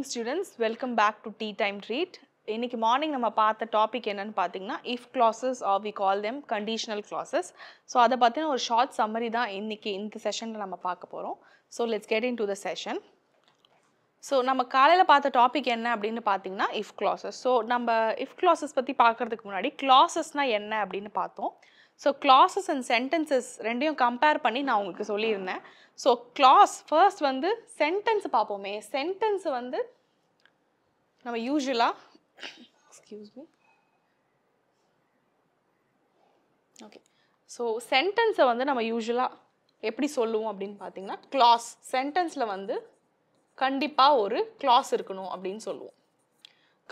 morning students welcome back to tea time treat இன்றைக்கி morning நம்ம பார்த்த டாபிக் என்னென்னு பார்த்தீங்கன்னா if clauses or we call them conditional clauses so அதை பார்த்தீங்கன்னா ஒரு ஷார்ட் சம்மரி தான் இன்றைக்கி இந்த செஷனில் நம்ம பார்க்க போகிறோம் so let's get into the session so நம்ம காலையில் பார்த்த டாபிக் என்ன அப்படின்னு பார்த்தீங்கன்னா இஃப் கிளாஸஸ் ஸோ நம்ம இஃப் கிளாஸஸ் பற்றி பார்க்குறதுக்கு முன்னாடி கிளாஸஸ்னால் என்ன அப்படின்னு பார்த்தோம் ஸோ கிளாஸஸ் அண்ட் சென்டென்சஸ் ரெண்டையும் கம்பேர் பண்ணி நான் உங்களுக்கு சொல்லியிருந்தேன் ஸோ கிளாஸ் ஃபர்ஸ்ட் வந்து சென்டென்ஸ் பார்ப்போமே சென்டென்ஸ் வந்து நம்ம யூஸ்வலாக எக்ஸ்கியூஸ் மீ ஓகே ஸோ சென்டென்ஸை வந்து நம்ம யூஸ்வலாக எப்படி சொல்லுவோம் அப்படின்னு பார்த்தீங்கன்னா கிளாஸ் சென்டென்ஸில் வந்து கண்டிப்பாக ஒரு கிளாஸ் இருக்கணும் அப்படின்னு சொல்லுவோம்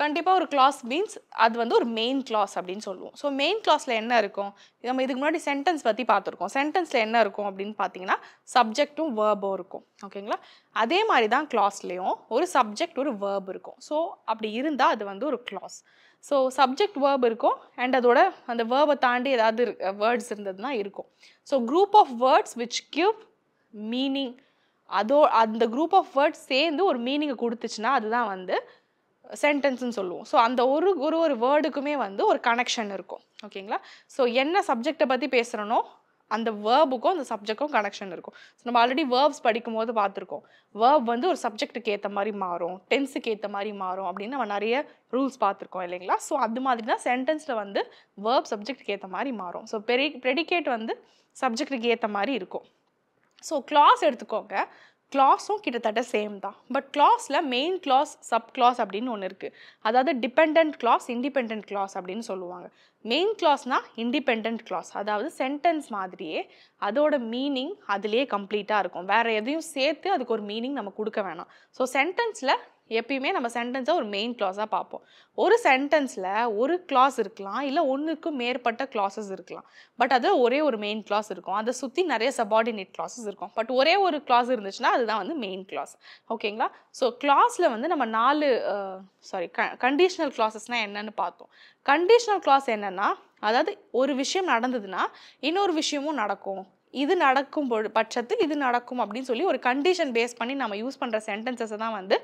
கண்டிப்பாக ஒரு கிளாஸ் மீன்ஸ் அது வந்து ஒரு மெயின் கிளாஸ் அப்படின்னு சொல்லுவோம் ஸோ மெயின் கிளாஸில் என்ன இருக்கும் நம்ம இதுக்கு முன்னாடி சென்டென்ஸ் பற்றி பார்த்துருக்கோம் சென்டென்ஸில் என்ன இருக்கும் அப்படின்னு பார்த்தீங்கன்னா சப்ஜெக்ட்டும் வேர்பும் இருக்கும் ஓகேங்களா அதே மாதிரி தான் கிளாஸ்லேயும் ஒரு சப்ஜெக்ட் ஒரு வேர்ப் இருக்கும் ஸோ அப்படி இருந்தால் அது வந்து ஒரு கிளாஸ் ஸோ சப்ஜெக்ட் வேர்ப் இருக்கும் அண்ட் அதோட அந்த வேர்பை தாண்டி ஏதாவது வேர்ட்ஸ் இருந்ததுன்னா இருக்கும் so group of words which give meaning அதோ அந்த குரூப் ஆஃப் வேர்ட்ஸ் சேர்ந்து ஒரு மீனிங்கை கொடுத்துச்சுன்னா அதுதான் வந்து சென்டென்ஸ்னு சொல்லுவோம் ஸோ அந்த ஒரு ஒரு ஒரு வேர்டுக்குமே வந்து ஒரு கனெக்ஷன் இருக்கும் ஓகேங்களா ஸோ என்ன சப்ஜெக்டை பற்றி பேசுகிறனோ அந்த வேர்புக்கும் அந்த சப்ஜெக்டும் கனெக்ஷன் இருக்கும் ஸோ நம்ம ஆல்ரெடி வேர்ப்ஸ் படிக்கும் போது பார்த்துருக்கோம் வேர்ப் வந்து ஒரு சப்ஜெக்ட்டுக்கு ஏற்ற மாதிரி மாறும் டென்ஸுக்கு ஏற்ற மாதிரி மாறும் அப்படின்னு நம்ம நிறைய ரூல்ஸ் பார்த்துருக்கோம் இல்லைங்களா ஸோ அது மாதிரி தான் சென்டென்ஸில் வந்து வேர்ப் சப்ஜெக்ட்டுக்கு ஏற்ற மாதிரி மாறும் ஸோ பெரி ப்ரெடிகேட் வந்து சப்ஜெக்டுக்கு ஏற்ற மாதிரி இருக்கும் ஸோ கிளாஸ் எடுத்துக்கோங்க கிளாஸும் கிட்டத்தட்ட சேம் தான் பட் கிளாஸில் மெயின் கிளாஸ் சப் கிளாஸ் அப்படின்னு ஒன்று இருக்குது அதாவது டிபெண்ட் கிளாஸ் இண்டிபெண்ட் கிளாஸ் அப்படின்னு சொல்லுவாங்க மெயின் கிளாஸ்னால் இண்டிபெண்ட் கிளாஸ் அதாவது சென்டென்ஸ் மாதிரியே அதோட மீனிங் அதுலேயே கம்ப்ளீட்டாக இருக்கும் வேறு எதையும் சேர்த்து அதுக்கு ஒரு மீனிங் நம்ம கொடுக்க வேணாம் ஸோ சென்டென்ஸில் எப்பயுமே நம்ம சென்டென்ஸை ஒரு மெயின் கிளாஸாக பார்ப்போம் ஒரு சென்டென்ஸில் ஒரு கிளாஸ் இருக்கலாம் இல்லை ஒன்றுக்கும் மேற்பட்ட கிளாஸஸ் இருக்கலாம் பட் அது ஒரே ஒரு மெயின் கிளாஸ் இருக்கும் அதை சுற்றி நிறைய சபார்டினேட் கிளாஸஸ் இருக்கும் பட் ஒரே ஒரு கிளாஸ் இருந்துச்சுன்னா அதுதான் வந்து மெயின் கிளாஸ் ஓகேங்களா ஸோ கிளாஸில் வந்து நம்ம நாலு சாரி க கண்டிஷ்னல் கிளாஸஸ்னால் என்னென்னு பார்த்தோம் கண்டிஷ்னல் கிளாஸ் என்னென்னா அதாவது ஒரு விஷயம் நடந்ததுன்னா இன்னொரு விஷயமும் நடக்கும் இது நடக்கும் பட்சத்தில் இது நடக்கும் அப்படின்னு சொல்லி ஒரு கண்டிஷன் பேஸ் பண்ணி நம்ம யூஸ் பண்ணுற சென்டென்சஸ் தான் வந்து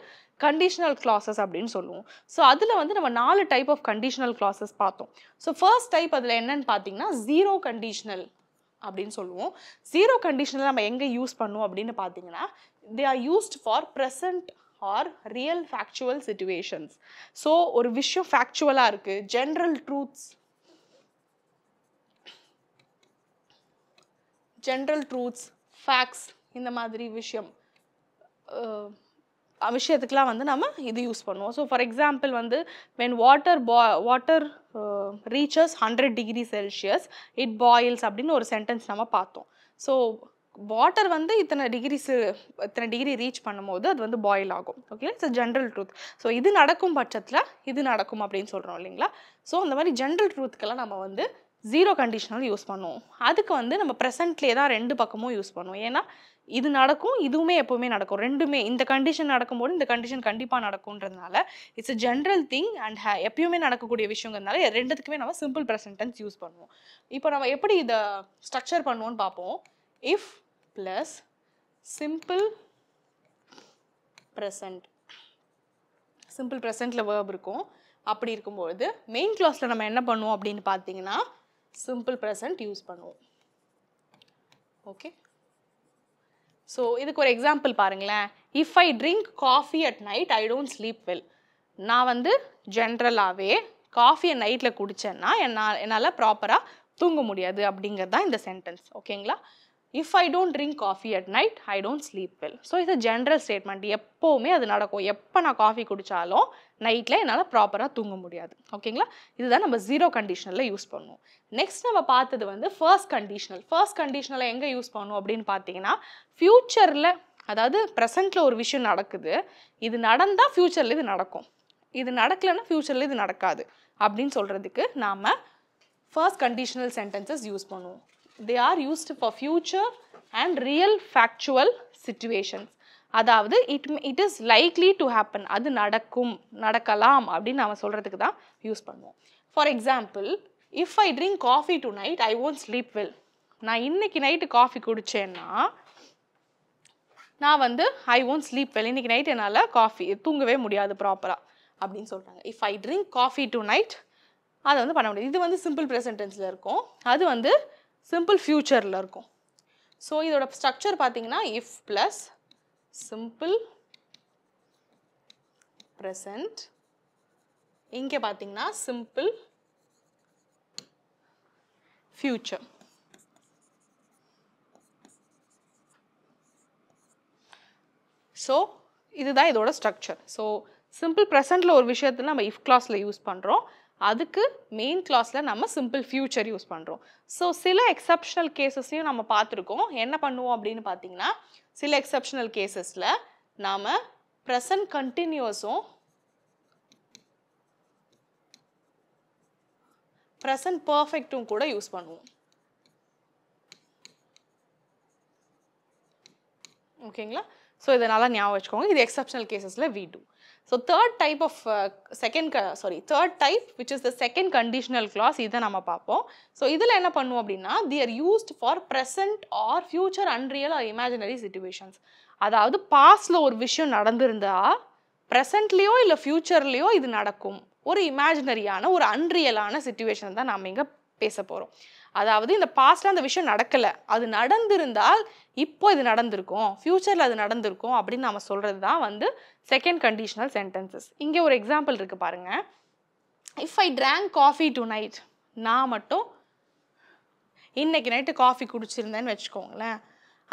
கண்டிஷனல் கிளாஸஸ் அப்படின்னு சொல்லுவோம் ஸோ அதில் வந்து நம்ம நாலு டைப் ஆஃப் கண்டிஷனல் கிளாஸஸ் பார்த்தோம் ஸோ ஃபர்ஸ்ட் டைப் அதில் என்னன்னு பார்த்தீங்கன்னா ஜீரோ கண்டிஷனல் அப்படின்னு சொல்லுவோம் ஜீரோ கண்டிஷனல் நம்ம எங்கே யூஸ் பண்ணுவோம் அப்படின்னு பார்த்தீங்கன்னா they are used for present or real factual situations so ஒரு விஷயம் ஃபேக்சுவலாக இருக்குது general truths general truths facts இந்த மாதிரி விஷயம் விஷயத்துக்கெலாம் வந்து நம்ம இது யூஸ் பண்ணுவோம் ஸோ ஃபார் எக்ஸாம்பிள் வந்து வென் வாட்டர் பா water reaches hundred degree Celsius it boils அப்படின்னு ஒரு சென்டென்ஸ் நம்ம பார்த்தோம் ஸோ வாட்டர் வந்து இத்தனை டிகிரிஸ் இத்தனை டிகிரி ரீச் பண்ணும்போது அது வந்து பாயில் ஆகும் okay it's general truth so இது நடக்கும் பட்சத்தில் இது நடக்கும் அப்படின்னு சொல்கிறோம் இல்லைங்களா ஸோ அந்த மாதிரி ஜென்ரல் ட்ரூத்துக்கெல்லாம் நம்ம வந்து ஜீரோ கண்டிஷனல் யூஸ் பண்ணுவோம் அதுக்கு வந்து நம்ம ப்ரெசென்ட்லேயே தான் ரெண்டு பக்கமும் யூஸ் பண்ணுவோம் ஏன்னா இது நடக்கும் இதுவுமே எப்போவுமே நடக்கும் ரெண்டுமே இந்த கண்டிஷன் நடக்கும்போது இந்த கண்டிஷன் கண்டிப்பாக நடக்கும்ன்றதுனால it's a general thing and எப்பயுமே நடக்கக்கூடிய விஷயங்கிறதுனால ரெண்டுத்துக்குமே நம்ம சிம்பிள் ப்ரெசன்டென்ஸ் யூஸ் பண்ணுவோம் இப்போ நம்ம எப்படி இதை ஸ்ட்ரக்சர் பண்ணுவோம்னு பார்ப்போம் if plus simple present simple ப்ரெசென்ட்டில் வேர்ப் இருக்கும் அப்படி இருக்கும்பொழுது மெயின் கிளாஸில் நம்ம என்ன பண்ணுவோம் அப்படின்னு பார்த்தீங்கன்னா சிம்பிள் ப்ரெசன்ட் யூஸ் பண்ணுவோம் ஓகே ஸோ இதுக்கு ஒரு எக்ஸாம்பிள் பாருங்களேன் if I drink coffee at night I don't sleep well நான் வந்து ஜென்ரலாகவே காஃபியை நைட்டில் குடித்தேன்னா என்ன என்னால் ப்ராப்பராக தூங்க முடியாது அப்படிங்கிறது தான் இந்த சென்டென்ஸ் ஓகேங்களா if I don't drink coffee at night I don't sleep well so இது ஜென்ரல் ஸ்டேட்மெண்ட் எப்போவுமே அது நடக்கும் எப்போ நான் காஃபி குடித்தாலும் நைட்டில் என்னால் ப்ராப்பராக தூங்க முடியாது ஓகேங்களா இதுதான் நம்ம ஜீரோ கண்டிஷனில் யூஸ் பண்ணுவோம் நெக்ஸ்ட் நம்ம பார்த்தது வந்து ஃபர்ஸ்ட் கண்டிஷனல் ஃபர்ஸ்ட் கண்டிஷனில் எங்கே யூஸ் பண்ணுவோம் அப்படின்னு பார்த்தீங்கன்னா ஃப்யூச்சரில் அதாவது ப்ரெசண்ட்டில் ஒரு விஷயம் நடக்குது இது நடந்தால் ஃப்யூச்சரில் இது நடக்கும் இது நடக்கலைன்னா ஃப்யூச்சரில் இது நடக்காது அப்படின்னு சொல்கிறதுக்கு நாம் ஃபர்ஸ்ட் கண்டிஷனல் சென்டென்சஸ் யூஸ் பண்ணுவோம் they are used for future and real factual situations அதாவது it it is likely to happen அது நடக்கும் நடக்கலாம் அப்படின்னு நம்ம சொல்கிறதுக்கு தான் யூஸ் பண்ணுவோம் for example if I drink coffee tonight I won't sleep well நான் இன்றைக்கி நைட்டு காஃபி குடித்தேன்னா நான் வந்து ஐ ஓன்ட் ஸ்லீப் வெல் இன்றைக்கி நைட் என்னால் காஃபி தூங்கவே முடியாது ப்ராப்பராக அப்படின்னு சொல்கிறாங்க if I drink coffee tonight அதை வந்து பண்ண முடியாது இது வந்து சிம்பிள் ப்ரெசன்டென்ஸில் இருக்கும் அது வந்து சிம்பிள் ஃப்யூச்சரில் இருக்கும் ஸோ இதோட ஸ்ட்ரக்சர் பார்த்தீங்கன்னா இஃப் ப்ளஸ் சிம்பிள் ப்ரெசண்ட் இங்கே பார்த்தீங்கன்னா சிம்பிள் ஃப்யூச்சர் ஸோ இதுதான் இதோட ஸ்ட்ரக்சர் ஸோ சிம்பிள் ப்ரெசண்ட்டில் ஒரு விஷயத்தில் நம்ம இஃப் கிளாஸில் யூஸ் பண்ணுறோம் அதுக்கு மெயின் கிளாஸில் நம்ம சிம்பிள் ஃபியூச்சர் யூஸ் பண்ணுறோம் ஸோ சில எக்ஸப்ஷனல் கேசஸையும் நம்ம பார்த்துருக்கோம் என்ன பண்ணுவோம் அப்படின்னு பார்த்தீங்கன்னா சில எக்ஸப்ஷனல் கேஸஸில் நாம் ப்ரெசன்ட் கண்டினியூஸும் ப்ரெசன்ட் பர்ஃபெக்ட்டும் கூட யூஸ் பண்ணுவோம் ஓகேங்களா ஸோ இதனால் ஞாபகம் வச்சுக்கோங்க இது எக்ஸப்ஷனல் கேசஸில் V two so third type of second க sorry third type which is the second conditional clause இதை நம்ம பார்ப்போம் ஸோ இதில் என்ன பண்ணுவோம் அப்படின்னா they are used for present or future unreal or imaginary situations அதாவது பாஸ்டில் ஒரு விஷயம் நடந்திருந்தா ப்ரெசண்ட்லேயோ இல்லை ஃப்யூச்சர்லேயோ இது நடக்கும் ஒரு இமேஜினரியான ஒரு அன்ரியலான சுச்சுவேஷன் தான் நாம் இங்கே பேச போகிறோம் அதாவது இந்த பாஸ்டில் அந்த விஷயம் நடக்கலை அது நடந்திருந்தால் இப்போ இது நடந்திருக்கும் ஃப்யூச்சரில் அது நடந்திருக்கும் அப்படின்னு நம்ம சொல்கிறது தான் வந்து செகண்ட் கண்டிஷனல் சென்டென்சஸ் இங்கே ஒரு எக்ஸாம்பிள் இருக்குது பாருங்கள் if I drank coffee tonight நான் மட்டும் இன்றைக்கி நைட்டு காஃபி குடிச்சிருந்தேன்னு வச்சுக்கோங்களேன்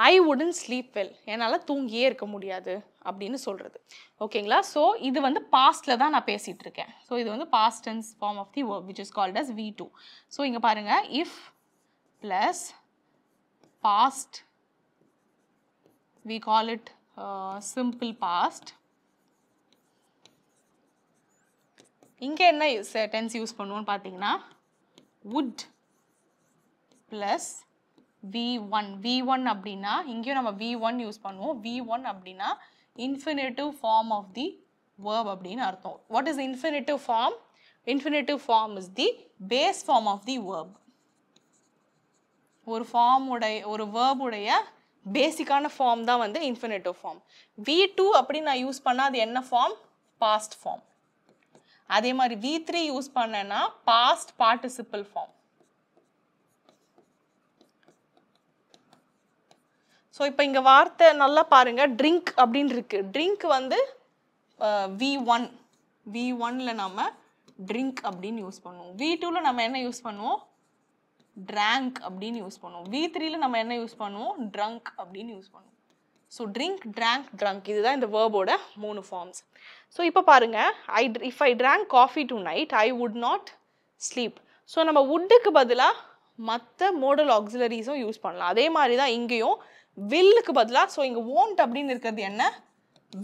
ஐ உடன் ஸ்லீப் வெல் என்னால் தூங்கியே இருக்க முடியாது அப்படின்னு சொல்கிறது ஓகேங்களா ஸோ இது வந்து பாஸ்ட்டில் தான் நான் பேசிகிட்டு இருக்கேன் ஸோ இது வந்து past tense form of the which is called as V two so இங்கே பாருங்கள் if plus past we call it simple past இங்கே என்ன டென்ஸ் யூஸ் பண்ணுவோன்னு பார்த்தீங்கன்னா would plus V one V one அப்படின்னா இங்கேயும் நம்ம வி ஒன் யூஸ் பண்ணுவோம் வி ஒன் அப்படின்னா infinitive form of the verb அப்படின்னு அர்த்தம் what is infinitive form infinitive form is the base form of the ஒரு ஃபார்ம் உடைய ஒரு வேர்ப் உடைய ஃபார்ம் தான் வந்து infinitive ஃபார்ம் வி டூ அப்படின்னு நான் யூஸ் பண்ணால் அது என்ன ஃபார்ம் பாஸ்ட் ஃபார்ம் அதே மாதிரி வி த்ரீ யூஸ் பண்ணேன்னா பாஸ்ட் பார்ட்டிசிபிள் ஃபார்ம் ஸோ இப்போ இங்கே வார்த்தை நல்லா பாருங்கள் ட்ரிங்க் அப்படின்னு இருக்கு ட்ரிங்க் வந்து வி ஒன் வி ஒனில் நம்ம ட்ரிங்க் அப்படின்னு யூஸ் பண்ணுவோம் வி டூவில் நம்ம என்ன யூஸ் பண்ணுவோம் ட்ராங்க் அப்படின்னு யூஸ் பண்ணுவோம் வி த்ரீல நம்ம என்ன யூஸ் பண்ணுவோம் ட்ரங்க் அப்படின்னு யூஸ் பண்ணுவோம் ஸோ ட்ரிங்க் ட்ராங்க் ட்ரங்க் இதுதான் இந்த வேர்போட மூணு ஃபார்ம்ஸ் ஸோ இப்போ பாருங்கள் I if I drank coffee tonight I would not sleep so நம்ம வுட்டுக்கு பதிலாக மற்ற மோடல் ஆக்சிலரிஸும் யூஸ் பண்ணலாம் அதே மாதிரி தான் இங்கேயும் வில்லுக்கு பதிலாக ஸோ இங்கே ஓன்ட் அப்படின்னு இருக்கிறது என்ன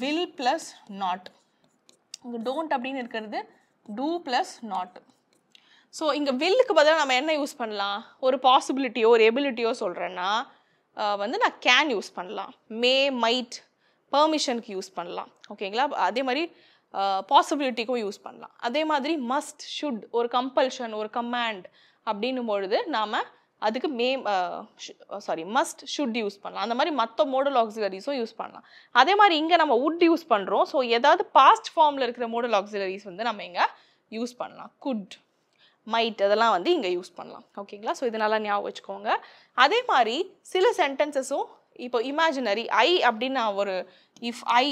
வில் ப்ளஸ் நாட் இங்கே டோன்ட் அப்படின்னு இருக்கிறது டூ ப்ளஸ் நாட் ஸோ இங்கே வில்லுக்கு பதிலாக நம்ம என்ன யூஸ் பண்ணலாம் ஒரு பாசிபிலிட்டியோ ஒரு எபிலிட்டியோ சொல்கிறேன்னா வந்து நான் கேன் யூஸ் பண்ணலாம் மே மைட் பெர்மிஷனுக்கு யூஸ் பண்ணலாம் ஓகேங்களா அதே மாதிரி பாசிபிலிட்டிக்கும் யூஸ் பண்ணலாம் அதே மாதிரி மஸ்ட் ஷுட் ஒரு கம்பல்ஷன் ஒரு கமாண்ட் அப்படின்னும் பொழுது நாம் அதுக்கு may sorry must should use பண்ணலாம் அந்த மாதிரி மற்ற மோடல் ஆக்சிலரிஸும் யூஸ் பண்ணலாம் அதே மாதிரி இங்கே நம்ம வுட் யூஸ் பண்ணுறோம் ஸோ ஏதாவது பாஸ்ட் ஃபார்மில் இருக்கிற மோடல் ஆக்சிலரிஸ் வந்து நம்ம இங்கே யூஸ் பண்ணலாம் குட் மைட் அதெல்லாம் வந்து இங்கே யூஸ் பண்ணலாம் ஓகேங்களா ஸோ நல்லா ஞாபகம் வச்சுக்கோங்க அதே மாதிரி சில சென்டென்சஸும் இப்போ இமேஜினரி ஐ அப்படின்னு நான் ஒரு if I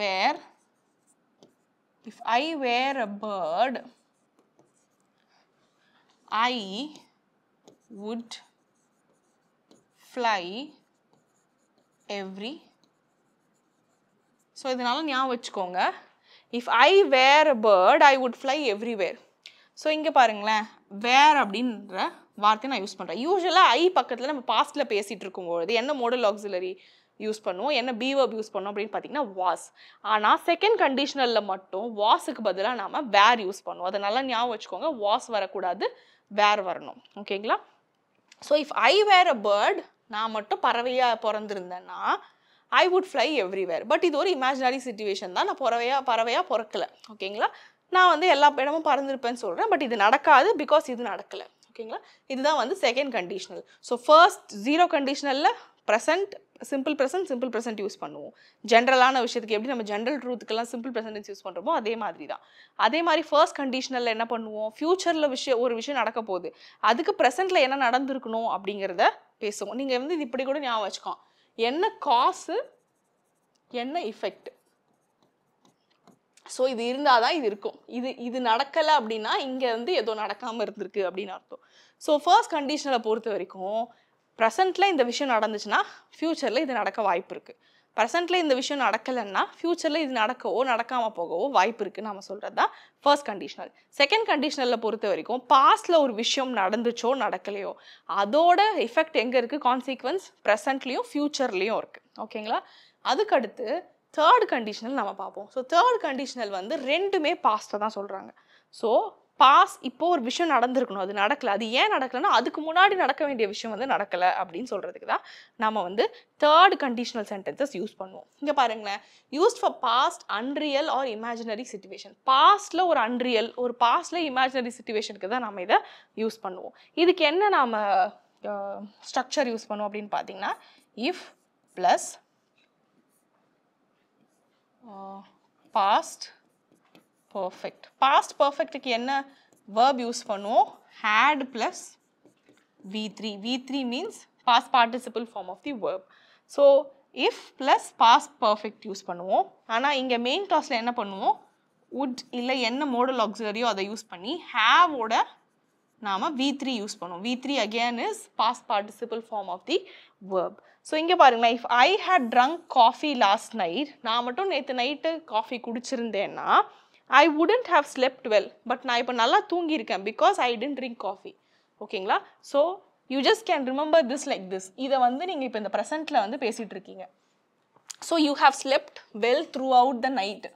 were if I were a bird I would fly every so இதனால ஞாபகம் வச்சுக்கோங்க if I were a bird I would fly everywhere so இங்கே பாருங்களேன் வேர் அப்படின்ற வார்த்தை நான் யூஸ் பண்ணுறேன் யூஸ்வலாக ஐ பக்கத்தில் நம்ம பாஸ்ட்டில் பேசிகிட்டு போது என்ன மோடல் ஆக்சிலரி யூஸ் பண்ணுவோம் என்ன பீவர்ப் யூஸ் பண்ணோம் அப்படின்னு பார்த்தீங்கன்னா வாஸ் ஆனால் செகண்ட் கண்டிஷனலில் மட்டும் வாஸுக்கு பதிலாக நாம் வேர் யூஸ் பண்ணுவோம் அதை நல்லா ஞாபகம் வச்சுக்கோங்க வாஸ் வரக்கூடாது வேர் வரணும் ஓகேங்களா so if I were a bird நான் மட்டும் பறவையாக பிறந்திருந்தேன்னா I would fly everywhere but இது ஒரு இமேஜினரி சுச்சுவேஷன் தான் நான் பறவையாக பறவையாக பிறக்கலை ஓகேங்களா நான் வந்து எல்லா இடமும் பறந்துருப்பேன்னு சொல்கிறேன் பட் இது நடக்காது பிகாஸ் இது நடக்கலை ஓகேங்களா இதுதான் வந்து second conditional so first zero கண்டிஷனலில் present simple present simple present use பண்ணுவோம் ஜென்ரலான விஷயத்துக்கு எப்படி நம்ம ஜென்ரல் ட்ரூத்துக்கெல்லாம் சிம்பிள் ப்ரெசன்டென்ஸ் யூஸ் பண்ணுறோமோ அதே மாதிரி தான் அதே மாதிரி ஃபர்ஸ்ட் கண்டிஷனில் என்ன பண்ணுவோம் ஃப்யூச்சரில் விஷயம் ஒரு விஷயம் நடக்க போகுது அதுக்கு ப்ரெசென்ட்டில் என்ன நடந்திருக்கணும் அப்படிங்கிறத பேசுவோம் நீங்கள் வந்து இது இப்படி கூட ஞாபகம் வச்சுக்கோம் என்ன காசு என்ன இஃபெக்ட் ஸோ இது இருந்தால் தான் இது இருக்கும் இது இது நடக்கலை அப்படின்னா இங்கே வந்து ஏதோ நடக்காமல் இருந்திருக்கு அப்படின்னு அர்த்தம் ஸோ ஃபர்ஸ்ட் கண்டிஷனில் பொறுத்த வரைக்கும் ப்ரெசென்ட்டில் இந்த விஷயம் நடந்துச்சுன்னா ஃப்யூச்சரில் இது நடக்க வாய்ப்பு இருக்குது ப்ரெசென்ட்டில் இந்த விஷயம் நடக்கலைன்னா ஃப்யூச்சரில் இது நடக்கவோ நடக்காமல் போகவோ வாய்ப்பு இருக்குன்னு நம்ம சொல்கிறது தான் ஃபர்ஸ்ட் கண்டிஷனல் செகண்ட் கண்டிஷனலில் பொறுத்த வரைக்கும் பாஸ்டில் ஒரு விஷயம் நடந்துச்சோ நடக்கலையோ அதோட எஃபெக்ட் எங்கே இருக்குது கான்சிக்வன்ஸ் ப்ரெசென்ட்லேயும் ஃப்யூச்சர்லேயும் இருக்குது ஓகேங்களா அதுக்கடுத்து தேர்ட் கண்டிஷனல் நம்ம பார்ப்போம் ஸோ தேர்ட் கண்டிஷனல் வந்து ரெண்டுமே பாஸ்ட்டை தான் சொல்கிறாங்க ஸோ பாஸ் இப்போ ஒரு விஷயம் நடந்திருக்கணும் அது நடக்கலை அது ஏன் நடக்கலைன்னா அதுக்கு முன்னாடி நடக்க வேண்டிய விஷயம் வந்து நடக்கலை அப்படின்னு சொல்கிறதுக்கு தான் நம்ம வந்து தேர்ட் கண்டிஷனல் சென்டென்சஸ் யூஸ் பண்ணுவோம் இங்கே பாருங்களேன் use for past unreal or imaginary situation பாஸ்ட்டில் ஒரு அன்ரியல் ஒரு பாஸ்ட்டில் இமேஜினரி சுச்சுவேஷனுக்கு தான் நம்ம இதை யூஸ் பண்ணுவோம் இதுக்கு என்ன நாம் ஸ்ட்ரக்சர் யூஸ் பண்ணுவோம் அப்படின்னு பார்த்தீங்கன்னா if plus past perfect past பர்ஃபெக்ட்டுக்கு என்ன வேர்ப் யூஸ் பண்ணுவோம் had plus V three V three means past participle form of the verb so if plus past perfect use பண்ணுவோம் ஆனால் இங்கே மெயின் க்ளாஸில் என்ன பண்ணுவோம் உட் இல்லை என்ன மோடல் ஆக்சிலரியோ அதை யூஸ் பண்ணி ஹேவோட நாம் வி த்ரீ யூஸ் பண்ணுவோம் V three again is past participle form of the verb so இங்கே பாருங்களேன் if I had drunk coffee last night நான் மட்டும் நேற்று நைட்டு காஃபி குடிச்சிருந்தேன்னா I wouldn't have slept well but நான் இப்போ நல்லா தூங்கியிருக்கேன் because I didn't drink coffee ஓகேங்களா so you just can remember this like this இதை வந்து நீங்கள் இப்போ இந்த ப்ரெசென்ட்டில் வந்து பேசிகிட்டு இருக்கீங்க so you have slept well throughout the night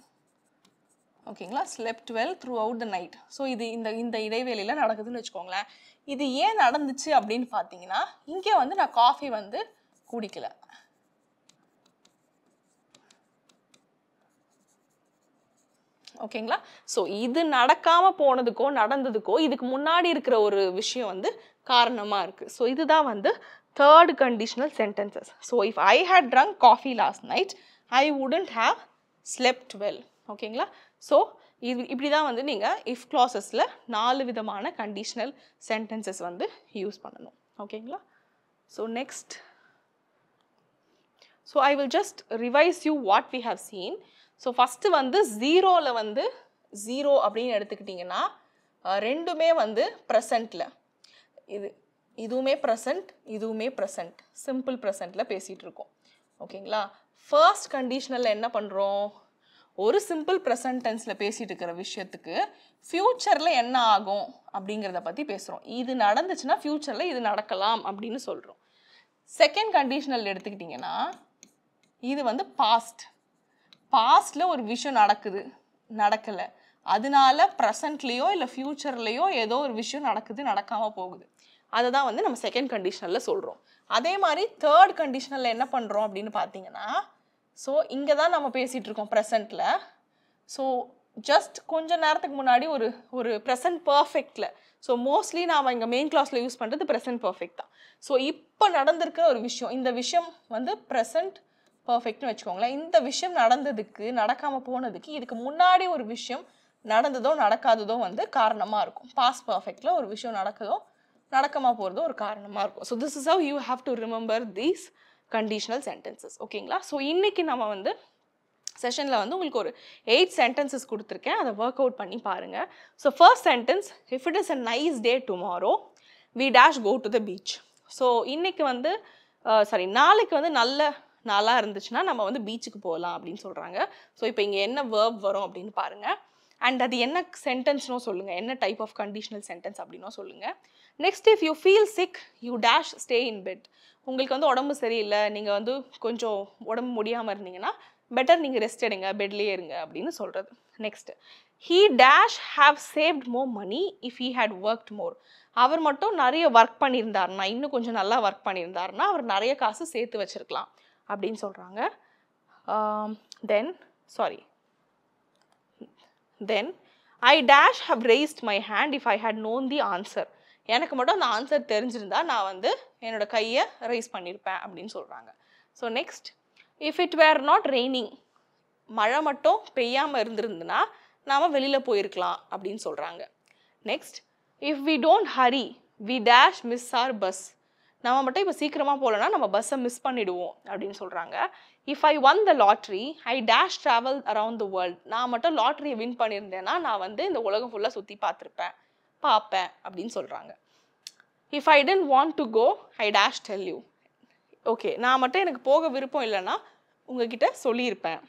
ஓகேங்களா slept well throughout the night so இது இந்த இந்த இடைவேளையில் நடக்குதுன்னு வச்சுக்கோங்களேன் இது ஏன் நடந்துச்சு அப்படின்னு பார்த்தீங்கன்னா இங்கே வந்து நான் காஃபி வந்து குடிக்கல ஓகேங்களா ஸோ இது நடக்காமல் போனதுக்கோ நடந்ததுக்கோ இதுக்கு முன்னாடி இருக்கிற ஒரு விஷயம் வந்து காரணமாக இருக்குது ஸோ இதுதான் வந்து third conditional sentences so if I had drunk coffee last night I wouldn't have slept well ஓகேங்களா ஸோ இது இப்படி தான் வந்து நீங்கள் இஃப் க்ளாஸஸில் நாலு விதமான கண்டிஷ்னல் சென்டென்சஸ் வந்து யூஸ் பண்ணணும் ஓகேங்களா so next so I will just revise you what we have seen so first வந்து ஜீரோவில் வந்து ஜீரோ அப்படின்னு எடுத்துக்கிட்டிங்கன்னா ரெண்டுமே வந்து ப்ரெசண்ட்டில் இது இதுவுமே ப்ரெசண்ட் இதுவுமே ப்ரெசண்ட் சிம்பிள் ப்ரெசண்ட்டில் பேசிகிட்டு இருக்கோம் ஓகேங்களா ஃபர்ஸ்ட் கண்டிஷனலில் என்ன பண்ணுறோம் ஒரு சிம்பிள் ப்ரெசன்ட் பேசிகிட்டு இருக்கிற விஷயத்துக்கு ஃப்யூச்சரில் என்ன ஆகும் அப்படிங்கிறத பற்றி பேசுகிறோம் இது நடந்துச்சுன்னா ஃப்யூச்சரில் இது நடக்கலாம் அப்படின்னு சொல்கிறோம் செகண்ட் கண்டிஷனல் எடுத்துக்கிட்டிங்கன்னா இது வந்து பாஸ்ட் பாஸ்டில் ஒரு விஷயம் நடக்குது நடக்கலை அதனால ப்ரெசண்ட்லேயோ இல்லை ஃப்யூச்சர்லேயோ ஏதோ ஒரு விஷயம் நடக்குது நடக்காமல் போகுது அதை தான் வந்து நம்ம செகண்ட் கண்டிஷனில் சொல்கிறோம் அதே மாதிரி தேர்ட் கண்டிஷனில் என்ன பண்ணுறோம் அப்படின்னு பார்த்தீங்கன்னா ஸோ இங்கே தான் நம்ம பேசிகிட்டு இருக்கோம் ப்ரெசண்ட்டில் ஸோ ஜஸ்ட் கொஞ்ச நேரத்துக்கு முன்னாடி ஒரு ஒரு ப்ரெசன்ட் பர்ஃபெக்டில் ஸோ மோஸ்ட்லி நாம் இங்கே மெயின் கிளாஸில் யூஸ் பண்ணுறது ப்ரெசன்ட் பர்ஃபெக்ட் தான் ஸோ இப்போ நடந்திருக்கிற ஒரு விஷயம் இந்த விஷயம் வந்து ப்ரெசன்ட் பர்ஃபெக்ட்னு வச்சுக்கோங்களேன் இந்த விஷயம் நடந்ததுக்கு நடக்காமல் போனதுக்கு இதுக்கு முன்னாடி ஒரு விஷயம் நடந்ததோ நடக்காததோ வந்து காரணமாக இருக்கும் பாஸ் பர்ஃபெக்டில் ஒரு விஷயம் நடக்கதோ நடக்காமல் போகிறதோ ஒரு காரணமாக இருக்கும் so this is how you have to remember these conditional sentences ஓகேங்களா ஸோ இன்றைக்கி நம்ம வந்து செஷனில் வந்து உங்களுக்கு ஒரு எயிட் சென்டென்சஸ் கொடுத்துருக்கேன் அதை ஒர்க் அவுட் பண்ணி பாருங்கள் so first sentence if it is a nice day tomorrow we dash go to the beach so இன்றைக்கி வந்து சாரி uh, நாளைக்கு வந்து நல்ல நல்லா இருந்துச்சுன்னா நம்ம வந்து பீச்சுக்கு போகலாம் அப்படின்னு சொல்கிறாங்க ஸோ இப்போ இங்கே என்ன வேர்ப் வரும் அப்படின்னு பாருங்கள் அண்ட் அது என்ன சென்டென்ஸ்னோ சொல்லுங்கள் என்ன டைப் ஆஃப் கண்டிஷனல் சென்டென்ஸ் அப்படின்னும் சொல்லுங்கள் next if you feel sick you dash stay in bed உங்களுக்கு வந்து உடம்பு சரியில்லை நீங்கள் வந்து கொஞ்சம் உடம்பு முடியாமல் இருந்தீங்கன்னா பெட்டர் நீங்கள் ரெஸ்ட் எடுங்க பெட்லேயே இருங்க அப்படின்னு சொல்கிறது next he dash have saved more money if he had worked more அவர் மட்டும் நிறைய ஒர்க் பண்ணியிருந்தாருன்னா இன்னும் கொஞ்சம் நல்லா ஒர்க் பண்ணியிருந்தாருன்னா அவர் நிறைய காசு சேர்த்து வச்சுருக்கலாம் அப்படின்னு சொல்கிறாங்க then sorry then I dash have raised my hand if I had known the answer எனக்கு மட்டும் அந்த ஆன்சர் தெரிஞ்சிருந்தா நான் வந்து என்னோடய கையை ரைஸ் பண்ணியிருப்பேன் அப்படின்னு சொல்கிறாங்க so next if it were not raining மழை மட்டும் பெய்யாமல் இருந்திருந்துன்னா நாம் வெளியில் போயிருக்கலாம் அப்படின்னு சொல்கிறாங்க next if we don't hurry we dash miss our bus நம்ம மட்டும் இப்போ சீக்கிரமாக போகலன்னா நம்ம பஸ்ஸை மிஸ் பண்ணிவிடுவோம் அப்படின்னு சொல்கிறாங்க if I won the lottery I dash travel around the world நான் மட்டும் லாட்ரியை வின் பண்ணியிருந்தேன்னா நான் வந்து இந்த உலகம் ஃபுல்லாக சுற்றி பார்த்துருப்பேன் பார்ப்பேன் அப்படின்னு சொல்கிறாங்க if I didn't want to go I dash tell you okay நான் மட்டும் எனக்கு போக விருப்பம் இல்லைன்னா உங்ககிட்ட சொல்லியிருப்பேன்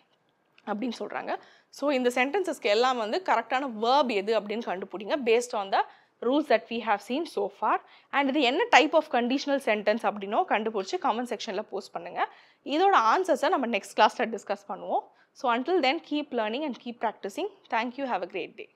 அப்படின்னு சொல்கிறாங்க ஸோ இந்த சென்டென்சஸ்க்கு எல்லாம் வந்து கரெக்டான வேர்ப் எது அப்படின்னு கண்டுபிடிங்க based on the rules that we have seen so far and இது என்ன டைப் ஆஃப் கண்டிஷனல் சென்டென்ஸ் அப்படின்னோ கண்டுபிடிச்சி கமெண்ட் செக்ஷனில் போஸ்ட் பண்ணுங்கள் இதோட ஆன்சர்ஸை நம்ம நெக்ஸ்ட் கிளாஸில் டிஸ்கஸ் பண்ணுவோம் so until then keep learning and keep practising thank you have a great day